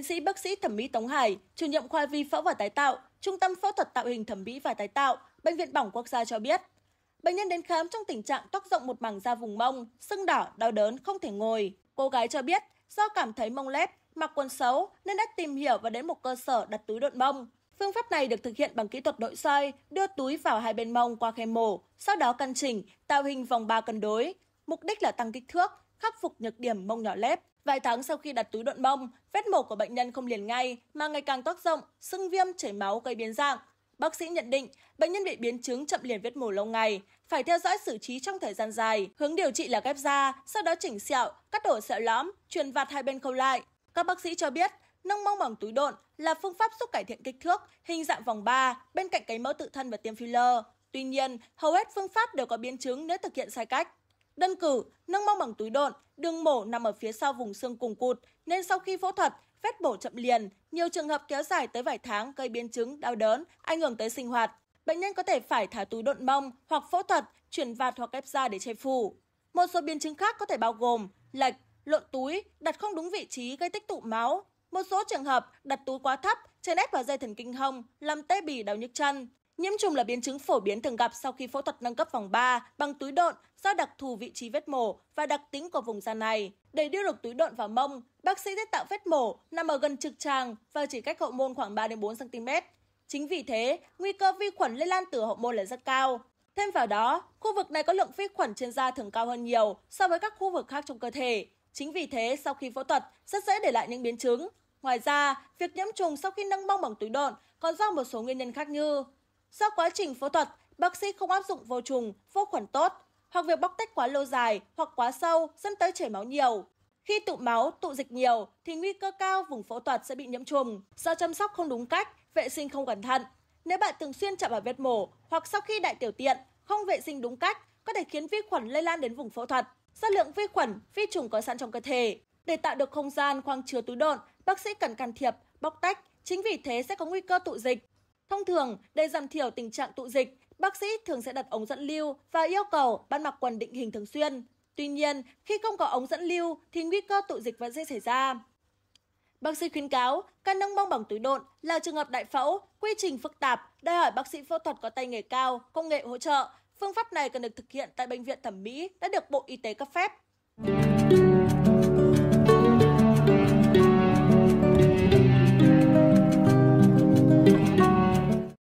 tiến sĩ bác sĩ thẩm mỹ tống hải chủ nhiệm khoa vi phẫu và tái tạo trung tâm phẫu thuật tạo hình thẩm mỹ và tái tạo bệnh viện bỏng quốc gia cho biết bệnh nhân đến khám trong tình trạng tóc rộng một mảng da vùng mông sưng đỏ đau đớn không thể ngồi cô gái cho biết do cảm thấy mông lép mặc quần xấu nên đã tìm hiểu và đến một cơ sở đặt túi độn mông Phương pháp này được thực hiện bằng kỹ thuật nội soi, đưa túi vào hai bên mông qua khe mổ, sau đó căn chỉnh, tạo hình vòng ba cân đối. Mục đích là tăng kích thước, khắc phục nhược điểm mông nhỏ lép. Vài tháng sau khi đặt túi độn mông, vết mổ của bệnh nhân không liền ngay mà ngày càng tác rộng, sưng viêm chảy máu gây biến dạng. Bác sĩ nhận định bệnh nhân bị biến chứng chậm liền vết mổ lâu ngày, phải theo dõi xử trí trong thời gian dài. Hướng điều trị là ghép da, sau đó chỉnh sẹo, cắt đổ sẹo lõm, truyền vạt hai bên khâu lại. Các bác sĩ cho biết, nâng mông bằng túi độn là phương pháp giúp cải thiện kích thước, hình dạng vòng 3 bên cạnh cấy mẫu tự thân và tiêm filler. Tuy nhiên, hầu hết phương pháp đều có biến chứng nếu thực hiện sai cách đơn cử nâng mông bằng túi độn đường mổ nằm ở phía sau vùng xương cùng cụt nên sau khi phẫu thuật vết bổ chậm liền nhiều trường hợp kéo dài tới vài tháng gây biến chứng đau đớn ảnh hưởng tới sinh hoạt bệnh nhân có thể phải thả túi độn mông hoặc phẫu thuật chuyển vạt hoặc ép da để che phủ một số biến chứng khác có thể bao gồm lệch lộn túi đặt không đúng vị trí gây tích tụ máu một số trường hợp đặt túi quá thấp chèn ép vào dây thần kinh hông làm tê bì đau nhức chân Nhiễm trùng là biến chứng phổ biến thường gặp sau khi phẫu thuật nâng cấp vòng 3 bằng túi độn do đặc thù vị trí vết mổ và đặc tính của vùng da này. Để đưa được túi độn vào mông, bác sĩ sẽ tạo vết mổ nằm ở gần trực tràng và chỉ cách hậu môn khoảng 3 đến 4 cm. Chính vì thế, nguy cơ vi khuẩn lây lan từ hậu môn là rất cao. Thêm vào đó, khu vực này có lượng vi khuẩn trên da thường cao hơn nhiều so với các khu vực khác trong cơ thể. Chính vì thế, sau khi phẫu thuật, rất dễ để lại những biến chứng. Ngoài ra, việc nhiễm trùng sau khi nâng bong bằng túi độn còn do một số nguyên nhân khác như do quá trình phẫu thuật bác sĩ không áp dụng vô trùng vô khuẩn tốt hoặc việc bóc tách quá lâu dài hoặc quá sâu dẫn tới chảy máu nhiều khi tụ máu tụ dịch nhiều thì nguy cơ cao vùng phẫu thuật sẽ bị nhiễm trùng do chăm sóc không đúng cách vệ sinh không cẩn thận nếu bạn thường xuyên chạm vào vết mổ hoặc sau khi đại tiểu tiện không vệ sinh đúng cách có thể khiến vi khuẩn lây lan đến vùng phẫu thuật do lượng vi khuẩn vi trùng có sẵn trong cơ thể để tạo được không gian khoang chứa túi độn bác sĩ cần can thiệp bóc tách chính vì thế sẽ có nguy cơ tụ dịch thông thường để giảm thiểu tình trạng tụ dịch bác sĩ thường sẽ đặt ống dẫn lưu và yêu cầu bạn mặc quần định hình thường xuyên tuy nhiên khi không có ống dẫn lưu thì nguy cơ tụ dịch vẫn dễ xảy ra Bác sĩ khuyến cáo, ca nâng bong bỏng túi độn là trường hợp đại phẫu, quy trình phức tạp, đòi hỏi bác sĩ phẫu thuật có tay nghề cao, công nghệ hỗ trợ. Phương pháp này cần được thực hiện tại bệnh viện thẩm mỹ đã được Bộ Y tế cấp phép.